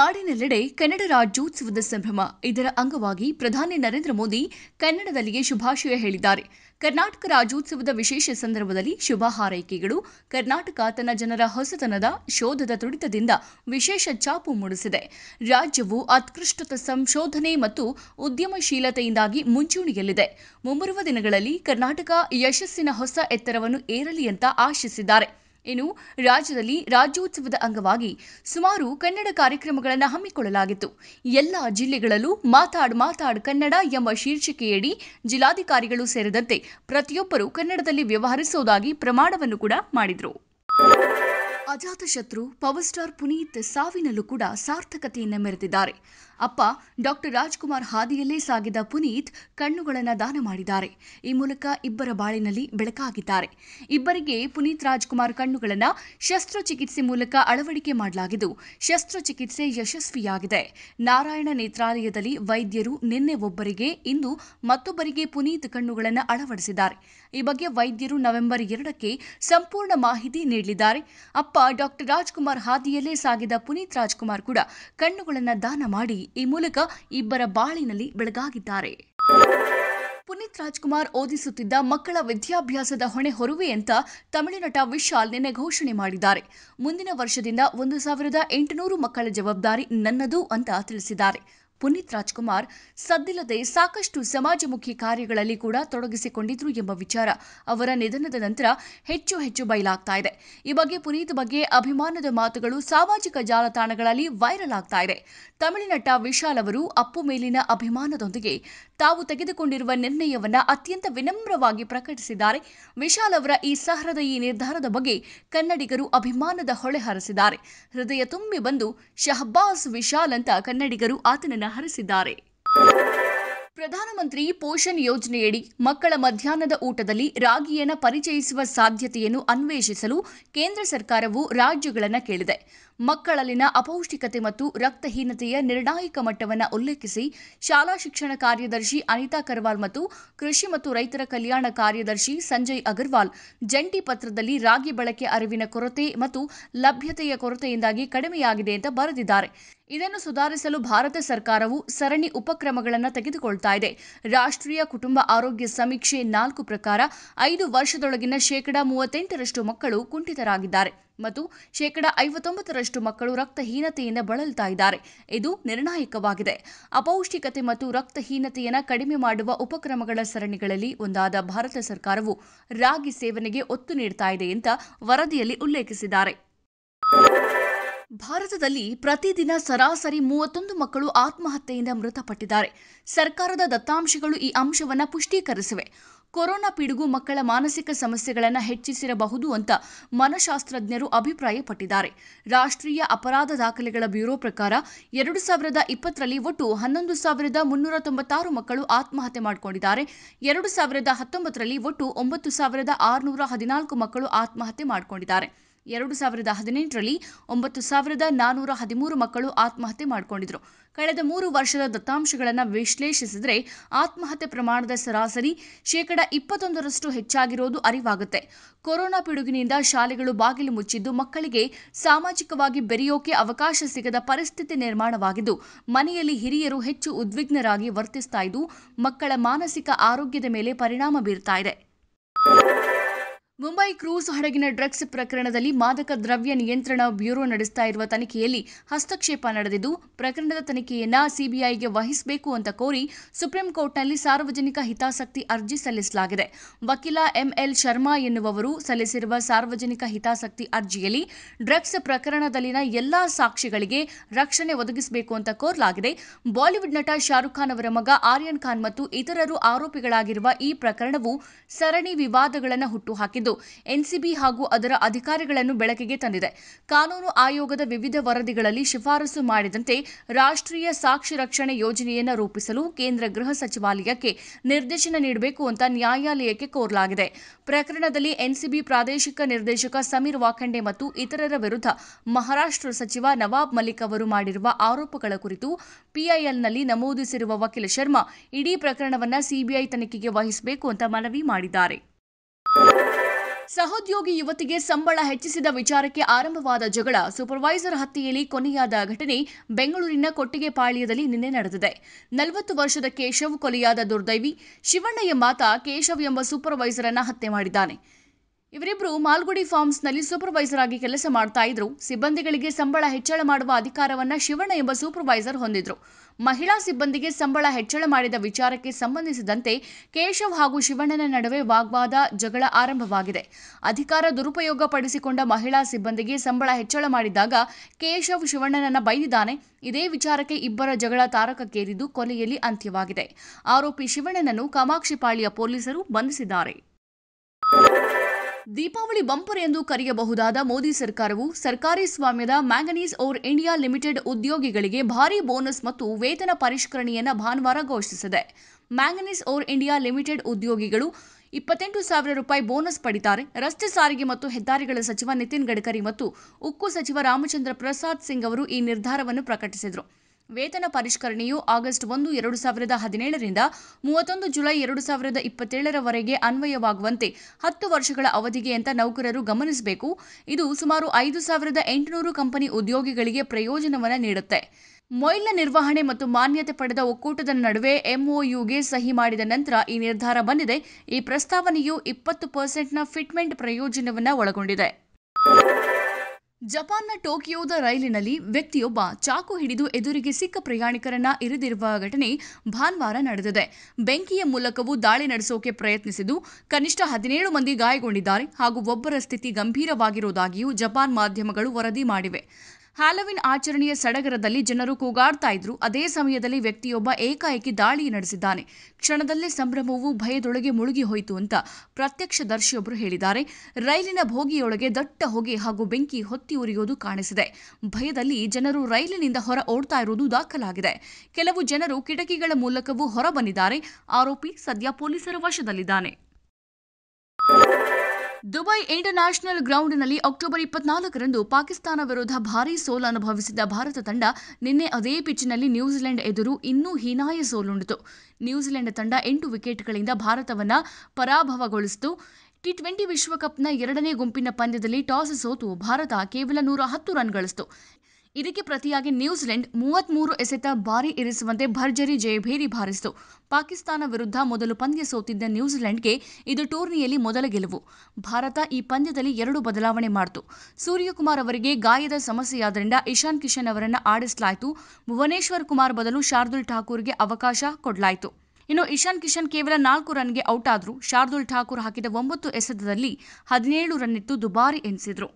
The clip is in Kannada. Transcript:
ನಾಡಿನೆಲ್ಲೆಡೆ ಕನ್ನಡ ರಾಜ್ಯೋತ್ಸವದ ಸಂಭ್ರಮ ಇದರ ಅಂಗವಾಗಿ ಪ್ರಧಾನಿ ನರೇಂದ್ರ ಮೋದಿ ಕನ್ನಡದಲ್ಲಿಯೇ ಶುಭಾಶಯ ಹೇಳಿದ್ದಾರೆ ಕರ್ನಾಟಕ ರಾಜ್ಯೋತ್ಸವದ ವಿಶೇಷ ಸಂದರ್ಭದಲ್ಲಿ ಶುಭ ಹಾರೈಕೆಗಳು ಕರ್ನಾಟಕ ತನ್ನ ಜನರ ಹೊಸತನದ ಶೋಧದ ತುಡಿತದಿಂದ ವಿಶೇಷ ಚಾಪು ಮೂಡಿಸಿದೆ ರಾಜ್ಯವು ಅತ್ಕೃಷ್ಟತ ಸಂಶೋಧನೆ ಮತ್ತು ಉದ್ಯಮಶೀಲತೆಯಿಂದಾಗಿ ಮುಂಚೂಣಿಯಲ್ಲಿದೆ ಮುಂಬರುವ ದಿನಗಳಲ್ಲಿ ಕರ್ನಾಟಕ ಯಶಸ್ಸಿನ ಹೊಸ ಎತ್ತರವನ್ನು ಏರಲಿ ಅಂತ ಆಶಿಸಿದ್ದಾರೆ ಇನ್ನು ರಾಜ್ಯದಲ್ಲಿ ರಾಜ್ಯೋತ್ಸವದ ಅಂಗವಾಗಿ ಸುಮಾರು ಕನ್ನಡ ಕಾರ್ಯಕ್ರಮಗಳನ್ನು ಹಮ್ಮಿಕೊಳ್ಳಲಾಗಿತ್ತು ಎಲ್ಲ ಜಿಲ್ಲೆಗಳಲ್ಲೂ ಮಾತಾಡ್ ಮಾತಾಡ್ ಕನ್ನಡ ಎಂಬ ಶೀರ್ಷಿಕೆಯಡಿ ಜಿಲ್ಲಾಧಿಕಾರಿಗಳು ಸೇರಿದಂತೆ ಪ್ರತಿಯೊಬ್ಬರು ಕನ್ನಡದಲ್ಲಿ ವ್ಯವಹರಿಸೋದಾಗಿ ಪ್ರಮಾಣವನ್ನು ಕೂಡ ಮಾಡಿದರು ಅಜಾತ ಶತ್ರು ಪವರ್ ಸ್ಟಾರ್ ಪುನೀತ್ ಸಾವಿನಲ್ಲೂ ಕೂಡ ಸಾರ್ಥಕತೆಯನ್ನು ಮೆರೆದಿದ್ದಾರೆ ಅಪ್ಪ ಡಾಕ್ಟರ್ ರಾಜ್ಕುಮಾರ್ ಹಾದಿಯಲ್ಲೇ ಸಾಗಿದ ಪುನೀತ್ ಕಣ್ಣುಗಳನ್ನು ದಾನ ಮಾಡಿದ್ದಾರೆ ಈ ಮೂಲಕ ಇಬ್ಬರ ಬಾಳಿನಲ್ಲಿ ಬೆಳಕಾಗಿದ್ದಾರೆ ಇಬ್ಬರಿಗೆ ಪುನೀತ್ ರಾಜ್ಕುಮಾರ್ ಕಣ್ಣುಗಳನ್ನು ಶಸ್ತ್ರಚಿಕಿತ್ಸೆ ಮೂಲಕ ಅಳವಡಿಕೆ ಮಾಡಲಾಗಿದ್ದು ಶಸ್ತ್ರಚಿಕಿತ್ಸೆ ಯಶಸ್ವಿಯಾಗಿದೆ ನಾರಾಯಣ ನೇತ್ರಾಲಯದಲ್ಲಿ ವೈದ್ಯರು ನಿನ್ನೆ ಒಬ್ಬರಿಗೆ ಇಂದು ಮತ್ತೊಬ್ಬರಿಗೆ ಪುನೀತ್ ಕಣ್ಣುಗಳನ್ನು ಅಳವಡಿಸಿದ್ದಾರೆ ಈ ಬಗ್ಗೆ ವೈದ್ಯರು ನವೆಂಬರ್ ಎರಡಕ್ಕೆ ಸಂಪೂರ್ಣ ಮಾಹಿತಿ ನೀಡಲಿದ್ದಾರೆ ಅಪ್ಪ ಡಾಕ್ಟರ್ ರಾಜ್ಕುಮಾರ್ ಹಾದಿಯಲ್ಲೇ ಸಾಗಿದ ಪುನೀತ್ ರಾಜ್ಕುಮಾರ್ ಕೂಡ ಕಣ್ಣುಗಳನ್ನು ದಾನ ಮಾಡಿ ಈ ಮೂಲಕ ಇಬ್ಬರ ಬಾಳಿನಲ್ಲಿ ಬೆಳಗಾಗಿದ್ದಾರೆ ಪುನೀತ್ ರಾಜ್ಕುಮಾರ್ ಓದಿಸುತ್ತಿದ್ದ ಮಕ್ಕಳ ವಿದ್ಯಾಭ್ಯಾಸದ ಹೊಣೆ ಹೊರುವೆ ಅಂತ ನಟ ವಿಶಾಲ್ ನಿನ್ನೆ ಘೋಷಣೆ ಮಾಡಿದ್ದಾರೆ ಮುಂದಿನ ವರ್ಷದಿಂದ ಒಂದು ಸಾವಿರದ ಎಂಟುನೂರು ಮಕ್ಕಳ ಜವಾಬ್ದಾರಿ ನನ್ನದು ಅಂತ ತಿಳಿಸಿದ್ದಾರೆ ಪುನೀತ್ ರಾಜ್ಕುಮಾರ್ ಸದ್ದಿಲ್ಲದೆ ಸಾಕಷ್ಟು ಸಮಾಜಮುಖಿ ಕಾರ್ಯಗಳಲ್ಲಿ ಕೂಡ ತೊಡಗಿಸಿಕೊಂಡಿದ್ರು ಎಂಬ ವಿಚಾರ ಅವರ ನಿಧನದ ನಂತರ ಹೆಚ್ಚು ಹೆಚ್ಚು ಬಯಲಾಗ್ತಾ ಇದೆ ಈ ಬಗ್ಗೆ ಪುನೀತ್ ಬಗ್ಗೆ ಅಭಿಮಾನದ ಮಾತುಗಳು ಸಾಮಾಜಿಕ ಜಾಲತಾಣಗಳಲ್ಲಿ ವೈರಲ್ ಆಗ್ತಾ ಇದೆ ನಟ ವಿಶಾಲ್ ಅವರು ಅಪ್ಪು ಮೇಲಿನ ಅಭಿಮಾನದೊಂದಿಗೆ ತಾವು ತೆಗೆದುಕೊಂಡಿರುವ ನಿರ್ಣಯವನ್ನ ಅತ್ಯಂತ ವಿನಮ್ರವಾಗಿ ಪ್ರಕಟಿಸಿದ್ದಾರೆ ವಿಶಾಲ್ ಅವರ ಈ ಸಹೃದಯಿ ನಿರ್ಧಾರದ ಬಗ್ಗೆ ಕನ್ನಡಿಗರು ಅಭಿಮಾನದ ಹೊಳೆ ಹರಿಸಿದ್ದಾರೆ ಹೃದಯ ತುಂಬಿ ಬಂದು ಶಹಬ್ಬಾಸ್ ವಿಶಾಲ್ ಅಂತ ಕನ್ನಡಿಗರು ಆತನನ್ನು ಹರಿಸಿದ್ದಾರೆ ಪ್ರಧಾನಮಂತ್ರಿ ಪೋಷಣ್ ಯೋಜನೆಯಡಿ ಮಕ್ಕಳ ಮಧ್ಯಾಹ್ನದ ಊಟದಲ್ಲಿ ರಾಗಿಯನ್ನು ಪರಿಚಯಿಸುವ ಸಾಧ್ಯತೆಯನ್ನು ಅನ್ವೇಷಿಸಲು ಕೇಂದ್ರ ಸರ್ಕಾರವು ರಾಜ್ಯಗಳನ್ನು ಕೇಳಿದೆ ಮಕ್ಕಳಲ್ಲಿನ ಅಪೌಷ್ಟಿಕತೆ ಮತ್ತು ರಕ್ತಹೀನತೆಯ ನಿರ್ಣಾಯಕ ಮಟ್ಟವನ್ನು ಉಲ್ಲೇಖಿಸಿ ಶಾಲಾ ಶಿಕ್ಷಣ ಕಾರ್ಯದರ್ಶಿ ಅನಿತಾ ಕರ್ವಾಲ್ ಮತ್ತು ಕೃಷಿ ಮತ್ತು ರೈತರ ಕಲ್ಯಾಣ ಕಾರ್ಯದರ್ಶಿ ಸಂಜಯ್ ಅಗರ್ವಾಲ್ ಜಂಟಿ ಪತ್ರದಲ್ಲಿ ರಾಗಿ ಬಳಕೆ ಅರಿವಿನ ಕೊರತೆ ಮತ್ತು ಲಭ್ಯತೆಯ ಕೊರತೆಯಿಂದಾಗಿ ಕಡಿಮೆಯಾಗಿದೆ ಅಂತ ಬರೆದಿದ್ದಾರೆ ಇದನ್ನು ಸುಧಾರಿಸಲು ಭಾರತ ಸರ್ಕಾರವು ಸರಣಿ ಉಪಕ್ರಮಗಳನ್ನು ತೆಗೆದುಕೊಳ್ತಾ ಇದೆ ರಾಷ್ಟ್ರೀಯ ಕುಟುಂಬ ಆರೋಗ್ಯ ಸಮೀಕ್ಷೆ ನಾಲ್ಕು ಪ್ರಕಾರ ಐದು ವರ್ಷದೊಳಗಿನ ಶೇಕಡಾ ಮೂವತ್ತೆಂಟರಷ್ಟು ಮಕ್ಕಳು ಕುಂಠಿತರಾಗಿದ್ದಾರೆ ಮತ್ತು ಶೇಕಡಾ ಐವತ್ತೊಂಬತ್ತರಷ್ಟು ಮಕ್ಕಳು ರಕ್ತಹೀನತೆಯಿಂದ ಬಳಲ್ತಾ ಇದ್ದಾರೆ ಇದು ನಿರ್ಣಾಯಕವಾಗಿದೆ ಅಪೌಷ್ಟಿಕತೆ ಮತ್ತು ರಕ್ತಹೀನತೆಯನ್ನು ಕಡಿಮೆ ಮಾಡುವ ಉಪಕ್ರಮಗಳ ಸರಣಿಗಳಲ್ಲಿ ಒಂದಾದ ಭಾರತ ಸರ್ಕಾರವು ರಾಗಿ ಸೇವನೆಗೆ ಒತ್ತು ನೀಡ್ತಾ ಇದೆ ಅಂತ ವರದಿಯಲ್ಲಿ ಉಲ್ಲೇಖಿಸಿದ್ದಾರೆ ಭಾರತದಲ್ಲಿ ಪ್ರತಿದಿನ ಸರಾಸರಿ ಮೂವತ್ತೊಂದು ಮಕ್ಕಳು ಆತ್ಮಹತ್ಯೆಯಿಂದ ಮೃತಪಟ್ಟಿದ್ದಾರೆ ಸರ್ಕಾರದ ದತ್ತಾಂಶಗಳು ಈ ಅಂಶವನ್ನು ಪುಷ್ಟೀಕರಿಸಿವೆ ಕೊರೋನಾ ಪಿಡುಗು ಮಕ್ಕಳ ಮಾನಸಿಕ ಸಮಸ್ಯೆಗಳನ್ನು ಹೆಚ್ಚಿಸಿರಬಹುದು ಅಂತ ಮನಶಾಸ್ತ್ರಜ್ಞರು ಅಭಿಪ್ರಾಯಪಟ್ಟಿದ್ದಾರೆ ರಾಷ್ಟ್ರೀಯ ಅಪರಾಧ ದಾಖಲೆಗಳ ಬ್ಯೂರೋ ಪ್ರಕಾರ ಎರಡು ಸಾವಿರದ ಇಪ್ಪತ್ತರಲ್ಲಿ ಒಟ್ಟು ಹನ್ನೊಂದು ಸಾವಿರದ ಮುನ್ನೂರ ತೊಂಬತ್ತಾರು ಮಕ್ಕಳು ಆತ್ಮಹತ್ಯೆ ಮಾಡಿಕೊಂಡಿದ್ದಾರೆ ಎರಡು ಸಾವಿರದ ಹತ್ತೊಂಬತ್ತರಲ್ಲಿ ಒಟ್ಟು ಒಂಬತ್ತು ಸಾವಿರದ ಆರುನೂರ ಹದಿನಾಲ್ಕು ಮಕ್ಕಳು ಆತ್ಮಹತ್ಯೆ ಮಾಡಿಕೊಂಡಿದ್ದಾರೆ ಎರಡು ಸಾವಿರದ ಹದಿನೆಂಟರಲ್ಲಿ ಒಂಬತ್ತು ಸಾವಿರದ ನಾನ್ನೂರ ಹದಿಮೂರು ಮಕ್ಕಳು ಆತ್ಮಹತ್ಯೆ ಮಾಡಿಕೊಂಡಿದ್ರು ಕಳೆದ ಮೂರು ವರ್ಷದ ದತ್ತಾಂಶಗಳನ್ನು ವಿಶ್ಲೇಷಿಸಿದರೆ ಆತ್ಮಹತ್ಯೆ ಪ್ರಮಾಣದ ಸರಾಸರಿ ಶೇಕಡ ಇಪ್ಪತ್ತೊಂದರಷ್ಟು ಹೆಚ್ಚಾಗಿರೋದು ಅರಿವಾಗುತ್ತೆ ಕೊರೋನಾ ಪಿಡುಗಿನಿಂದ ಶಾಲೆಗಳು ಬಾಗಿಲು ಮುಚ್ಚಿದ್ದು ಮಕ್ಕಳಿಗೆ ಸಾಮಾಜಿಕವಾಗಿ ಬೆರೆಯೋಕೆ ಅವಕಾಶ ಸಿಗದ ಪರಿಸ್ಥಿತಿ ನಿರ್ಮಾಣವಾಗಿದ್ದು ಮನೆಯಲ್ಲಿ ಹಿರಿಯರು ಹೆಚ್ಚು ಉದ್ವಿಗ್ನರಾಗಿ ವರ್ತಿಸ್ತಾ ಇದ್ದು ಮಕ್ಕಳ ಮಾನಸಿಕ ಆರೋಗ್ಯದ ಮೇಲೆ ಪರಿಣಾಮ ಬೀರ್ತಾ ಇದೆ ಮುಂಬೈ ಕ್ರೂಸ್ ಹಡಗಿನ ಡ್ರಗ್ಸ್ ಪ್ರಕರಣದಲ್ಲಿ ಮಾದಕ ದ್ರವ್ಯ ನಿಯಂತ್ರಣ ಬ್ಯೂರೋ ನಡೆಸ್ತಾ ಇರುವ ತನಿಖೆಯಲ್ಲಿ ಹಸ್ತಕ್ಷೇಪ ನಡೆದಿದ್ದು ಪ್ರಕರಣದ ತನಿಖೆಯನ್ನ ಸಿಬಿಐಗೆ ವಹಿಸಬೇಕು ಅಂತ ಕೋರಿ ಸುಪ್ರೀಂ ಕೋರ್ಟ್ನಲ್ಲಿ ಸಾರ್ವಜನಿಕ ಹಿತಾಸಕ್ತಿ ಅರ್ಜಿ ಸಲ್ಲಿಸಲಾಗಿದೆ ವಕೀಲ ಎಂಎಲ್ ಶರ್ಮಾ ಎನ್ನುವವರು ಸಲ್ಲಿಸಿರುವ ಸಾರ್ವಜನಿಕ ಹಿತಾಸಕ್ತಿ ಅರ್ಜಿಯಲ್ಲಿ ಡ್ರಗ್ಸ್ ಪ್ರಕರಣದಲ್ಲಿನ ಎಲ್ಲಾ ಸಾಕ್ಷಿಗಳಿಗೆ ರಕ್ಷಣೆ ಒದಗಿಸಬೇಕು ಅಂತ ಕೋರಲಾಗಿದೆ ಬಾಲಿವುಡ್ ನಟ ಶಾರುಖ್ ಖಾನ್ ಅವರ ಮಗ ಆರ್ಯನ್ ಖಾನ್ ಮತ್ತು ಇತರರು ಆರೋಪಿಗಳಾಗಿರುವ ಈ ಪ್ರಕರಣವು ಸರಣಿ ವಿವಾದಗಳನ್ನು ಹುಟ್ಟುಹಾಕಿದೆ ಎಂದು ಎನ್ಸಿಬಿ ಹಾಗೂ ಅದರ ಅಧಿಕಾರಿಗಳನ್ನು ಬೆಳಕಿಗೆ ತಂದಿದೆ ಕಾನೂನು ಆಯೋಗದ ವಿವಿಧ ವರದಿಗಳಲ್ಲಿ ಶಿಫಾರಸು ಮಾಡಿದಂತೆ ರಾಷ್ಟ್ರೀಯ ಸಾಕ್ಷಿ ರಕ್ಷಣೆ ಯೋಜನೆಯನ್ನು ರೂಪಿಸಲು ಕೇಂದ್ರ ಗೃಹ ಸಚಿವಾಲಯಕ್ಕೆ ನಿರ್ದೇಶನ ನೀಡಬೇಕು ಅಂತ ನ್ಯಾಯಾಲಯಕ್ಕೆ ಕೋರಲಾಗಿದೆ ಪ್ರಕರಣದಲ್ಲಿ ಎನ್ಸಿಬಿ ಪ್ರಾದೇಶಿಕ ನಿರ್ದೇಶಕ ಸಮೀರ್ ವಾಖಂಡೆ ಮತ್ತು ಇತರರ ವಿರುದ್ಧ ಮಹಾರಾಷ್ಟ್ರ ಸಚಿವ ನವಾಬ್ ಮಲಿಕ್ ಅವರು ಮಾಡಿರುವ ಆರೋಪಗಳ ಕುರಿತು ಪಿಐಎಲ್ನಲ್ಲಿ ನಮೂದಿಸಿರುವ ವಕೀಲ ಶರ್ಮಾ ಇಡೀ ಪ್ರಕರಣವನ್ನು ಸಿಬಿಐ ತನಿಖೆಗೆ ವಹಿಸಬೇಕು ಅಂತ ಮನವಿ ಮಾಡಿದ್ದಾರೆ ಸಹೋದ್ಯೋಗಿ ಯುವತಿಗೆ ಸಂಬಳ ಹೆಚ್ಚಿಸಿದ ವಿಚಾರಕ್ಕೆ ಆರಂಭವಾದ ಜಗಳ ಸೂಪರ್ವೈಸರ್ ಹತ್ಯೆಯಲ್ಲಿ ಕೊನೆಯಾದ ಘಟನೆ ಬೆಂಗಳೂರಿನ ಕೊಟ್ಟಿಗೆಪಾಳ್ಯದಲ್ಲಿ ನಿನ್ನೆ ನಡೆದಿದೆ ನಲವತ್ತು ವರ್ಷದ ಕೇಶವ್ ಕೊಲೆಯಾದ ದುರ್ದೈವಿ ಶಿವಣ್ಣಯ್ಯ ಮಾತ ಕೇಶವ್ ಎಂಬ ಸೂಪರ್ವೈಸರ್ ಅನ್ನ ಹತ್ಯೆ ಮಾಡಿದ್ದಾನೆ ಇವರಿಬ್ಬರು ಮಾಲ್ಗುಡಿ ಫಾರ್ಮ್ಸ್ನಲ್ಲಿ ಸೂಪರ್ವೈಸರ್ ಆಗಿ ಕೆಲಸ ಮಾಡ್ತಾ ಇದ್ರು ಸಿಬ್ಬಂದಿಗಳಿಗೆ ಸಂಬಳ ಹೆಚ್ಚಳ ಮಾಡುವ ಅಧಿಕಾರವನ್ನ ಶಿವಣ್ಣ ಎಂಬ ಸೂಪರ್ವೈಸರ್ ಹೊಂದಿದ್ರು ಮಹಿಳಾ ಸಿಬ್ಬಂದಿಗೆ ಸಂಬಳ ಹೆಚ್ಚಳ ಮಾಡಿದ ವಿಚಾರಕ್ಕೆ ಸಂಬಂಧಿಸಿದಂತೆ ಕೇಶವ್ ಹಾಗೂ ಶಿವಣ್ಣನ ನಡುವೆ ವಾಗ್ವಾದ ಜಗಳ ಆರಂಭವಾಗಿದೆ ಅಧಿಕಾರ ದುರುಪಯೋಗ ಮಹಿಳಾ ಸಿಬ್ಬಂದಿಗೆ ಸಂಬಳ ಹೆಚ್ಚಳ ಮಾಡಿದಾಗ ಕೇಶವ್ ಶಿವಣ್ಣನನ್ನ ಬೈದಿದ್ದಾನೆ ಇದೇ ವಿಚಾರಕ್ಕೆ ಇಬ್ಬರ ಜಗಳ ತಾರಕಕ್ಕೇರಿದ್ದು ಕೊಲೆಯಲ್ಲಿ ಅಂತ್ಯವಾಗಿದೆ ಆರೋಪಿ ಶಿವಣ್ಣನನ್ನು ಕಾಮಾಕ್ಷಿಪಾಳಿಯ ಪೊಲೀಸರು ಬಂಧಿಸಿದ್ದಾರೆ ದೀಪಾವಳಿ ಬಂಪರ್ ಎಂದು ಕರೆಯಬಹುದಾದ ಮೋದಿ ಸರ್ಕಾರವು ಸರ್ಕಾರಿ ಸ್ವಾಮ್ಯದ ಮ್ಯಾಂಗನೀಸ್ ಓರ್ ಇಂಡಿಯಾ ಲಿಮಿಟೆಡ್ ಉದ್ಯೋಗಿಗಳಿಗೆ ಭಾರೀ ಬೋನಸ್ ಮತ್ತು ವೇತನ ಪರಿಷ್ಕರಣೆಯನ್ನು ಭಾನುವಾರ ಘೋಷಿಸಿದೆ ಮ್ಯಾಂಗನೀಸ್ ಓರ್ ಇಂಡಿಯಾ ಲಿಮಿಟೆಡ್ ಉದ್ಯೋಗಿಗಳು ಇಪ್ಪತ್ತೆಂಟು ಸಾವಿರ ರೂಪಾಯಿ ಬೋನಸ್ ಪಡಿತಾರೆ ರಸ್ತೆ ಸಾರಿಗೆ ಮತ್ತು ಹೆದ್ದಾರಿಗಳ ಸಚಿವ ನಿತಿನ್ ಗಡ್ಕರಿ ಮತ್ತು ಉಕ್ಕು ಸಚಿವ ರಾಮಚಂದ್ರ ಪ್ರಸಾದ್ ಸಿಂಗ್ ಅವರು ಈ ನಿರ್ಧಾರವನ್ನು ಪ್ರಕಟಿಸಿದರು ವೇತನ ಪರಿಷ್ಕರಣೆಯು ಆಗಸ್ಟ್ ಒಂದು ಎರಡು ಸಾವಿರದ ಹದಿನೇಳರಿಂದ ಮೂವತ್ತೊಂದು ಜುಲೈ ಎರಡು ಸಾವಿರದ ಇಪ್ಪತ್ತೇಳರವರೆಗೆ ಅನ್ವಯವಾಗುವಂತೆ ಹತ್ತು ವರ್ಷಗಳ ಅವಧಿಗೆ ಅಂತ ನೌಕರರು ಗಮನಿಸಬೇಕು ಇದು ಸುಮಾರು ಐದು ಸಾವಿರದ ಎಂಟುನೂರು ಕಂಪನಿ ಉದ್ಯೋಗಿಗಳಿಗೆ ಪ್ರಯೋಜನವನ್ನು ನೀಡುತ್ತೆ ಮೊಯ್ಲ ನಿರ್ವಹಣೆ ಮತ್ತು ಮಾನ್ಯತೆ ಪಡೆದ ಒಕ್ಕೂಟದ ನಡುವೆ ಎಂಒಯುಗೆ ಸಹಿ ಮಾಡಿದ ನಂತರ ಈ ನಿರ್ಧಾರ ಬಂದಿದೆ ಈ ಪ್ರಸ್ತಾವನೆಯು ಇಪ್ಪತ್ತು ಪರ್ಸೆಂಟ್ನ ಫಿಟ್ಮೆಂಟ್ ಪ್ರಯೋಜನವನ್ನು ಒಳಗೊಂಡಿದೆ ಜಪಾನ್ನ ಟೋಕಿಯೋದ ರೈಲಿನಲ್ಲಿ ವ್ಯಕ್ತಿಯೊಬ್ಬ ಚಾಕು ಹಿಡಿದು ಎದುರಿಗೆ ಸಿಕ್ಕ ಪ್ರಯಾಣಿಕರನ್ನ ಇರಿದಿರುವ ಘಟನೆ ಭಾನುವಾರ ನಡೆದಿದೆ ಬೆಂಕಿಯ ಮೂಲಕವೂ ದಾಳಿ ನಡೆಸೋಕೆ ಪ್ರಯತ್ನಿಸಿದ್ದು ಕನಿಷ್ಠ ಹದಿನೇಳು ಮಂದಿ ಗಾಯಗೊಂಡಿದ್ದಾರೆ ಹಾಗೂ ಒಬ್ಬರ ಸ್ಥಿತಿ ಗಂಭೀರವಾಗಿರುವುದಾಗಿಯೂ ಜಪಾನ್ ಮಾಧ್ಯಮಗಳು ವರದಿ ಮಾಡಿವೆ ಹ್ಯಾಲೋವಿನ್ ಆಚರಣೆಯ ಸಡಗರದಲ್ಲಿ ಜನರು ಕೂಗಾಡ್ತಾ ಇದ್ರು ಅದೇ ಸಮಯದಲ್ಲಿ ವ್ಯಕ್ತಿಯೊಬ್ಬ ಏಕಾಏಕಿ ದಾಳಿ ನಡೆಸಿದ್ದಾನೆ ಕ್ಷಣದಲ್ಲೇ ಸಂಭ್ರಮವು ಭಯದೊಳಗೆ ಮುಳುಗಿ ಹೋಯಿತು ಅಂತ ಪ್ರತ್ಯಕ್ಷದರ್ಶಿಯೊಬ್ಬರು ಹೇಳಿದ್ದಾರೆ ರೈಲಿನ ಭೋಗಿಯೊಳಗೆ ದಟ್ಟ ಹೊಗೆ ಹಾಗೂ ಬೆಂಕಿ ಹೊತ್ತಿ ಉರಿಯೋದು ಕಾಣಿಸಿದೆ ಭಯದಲ್ಲಿ ಜನರು ರೈಲಿನಿಂದ ಹೊರ ಓಡ್ತಾ ಇರುವುದು ದಾಖಲಾಗಿದೆ ಕೆಲವು ಜನರು ಕಿಟಕಿಗಳ ಮೂಲಕವೂ ಹೊರಬಂದಿದ್ದಾರೆ ಆರೋಪಿ ಸದ್ಯ ಪೊಲೀಸರ ವಶದಲ್ಲಿದ್ದಾನೆ ದುಬೈ ಇಂಟರ್ನ್ಯಾಷನಲ್ ಗ್ರೌಂಡ್ನಲ್ಲಿ ಅಕ್ಟೋಬರ್ ಇಪ್ಪತ್ನಾಲ್ಕರಂದು ಪಾಕಿಸ್ತಾನ ವಿರುದ್ಧ ಭಾರೀ ಸೋಲು ಅನುಭವಿಸಿದ ಭಾರತ ತಂಡ ನಿನ್ನೆ ಅದೇ ಪಿಚ್ನಲ್ಲಿ ನ್ಯೂಜಿಲೆಂಡ್ ಎದುರು ಇನ್ನೂ ಹೀನಾಯ ಸೋಲುಂಡಿತು ನ್ಯೂಜಿಲೆಂಡ್ ತಂಡ ಎಂಟು ವಿಕೆಟ್ಗಳಿಂದ ಭಾರತವನ್ನು ಪರಾಭವಗೊಳಿಸಿತು ಟಿ ಟ್ವೆಂಟಿ ವಿಶ್ವಕಪ್ನ ಎರಡನೇ ಗುಂಪಿನ ಪಂದ್ಯದಲ್ಲಿ ಟಾಸ್ ಸೋತು ಭಾರತ ಕೇವಲ ನೂರ ಹತ್ತು ರನ್ ಗಳಿಸಿತು ಇದಕ್ಕೆ ಪ್ರತಿಯಾಗಿ ನ್ಯೂಜಿಲೆಂಡ್ ಮೂವತ್ತ್ಮೂರು ಎಸೆತ ಭಾರಿ ಇರಿಸುವಂತೆ ಭರ್ಜರಿ ಜಯಭೇರಿ ಬಾರಿಸಿತು ಪಾಕಿಸ್ತಾನ ವಿರುದ್ಧ ಮೊದಲು ಪಂದ್ಯ ಸೋತಿದ್ದ ನ್ಯೂಜಿಲೆಂಡ್ಗೆ ಇದು ಟೂರ್ನಿಯಲ್ಲಿ ಮೊದಲ ಗೆಲುವು ಭಾರತ ಈ ಪಂದ್ಯದಲ್ಲಿ ಎರಡು ಬದಲಾವಣೆ ಮಾಡಿತು ಸೂರ್ಯಕುಮಾರ್ ಅವರಿಗೆ ಗಾಯದ ಸಮಸ್ಯೆಯಾದ್ದರಿಂದ ಇಶಾನ್ ಕಿಶನ್ ಅವರನ್ನು ಆಡಿಸಲಾಯಿತು ಭುವನೇಶ್ವರ್ ಕುಮಾರ್ ಬದಲು ಶಾರ್ದುಲ್ ಠಾಕೂರ್ಗೆ ಅವಕಾಶ ಕೊಡಲಾಯಿತು ಇನ್ನು ಇಶಾನ್ ಕಿಶನ್ ಕೇವಲ ನಾಲ್ಕು ರನ್ಗೆ ಔಟ್ ಆದರೂ ಶಾರ್ದುಲ್ ಠಾಕೂರ್ ಹಾಕಿದ ಒಂಬತ್ತು ಎಸೆತದಲ್ಲಿ ಹದಿನೇಳು ರನ್ನಿತ್ತು ದುಬಾರಿ ಎನಿಸಿದರು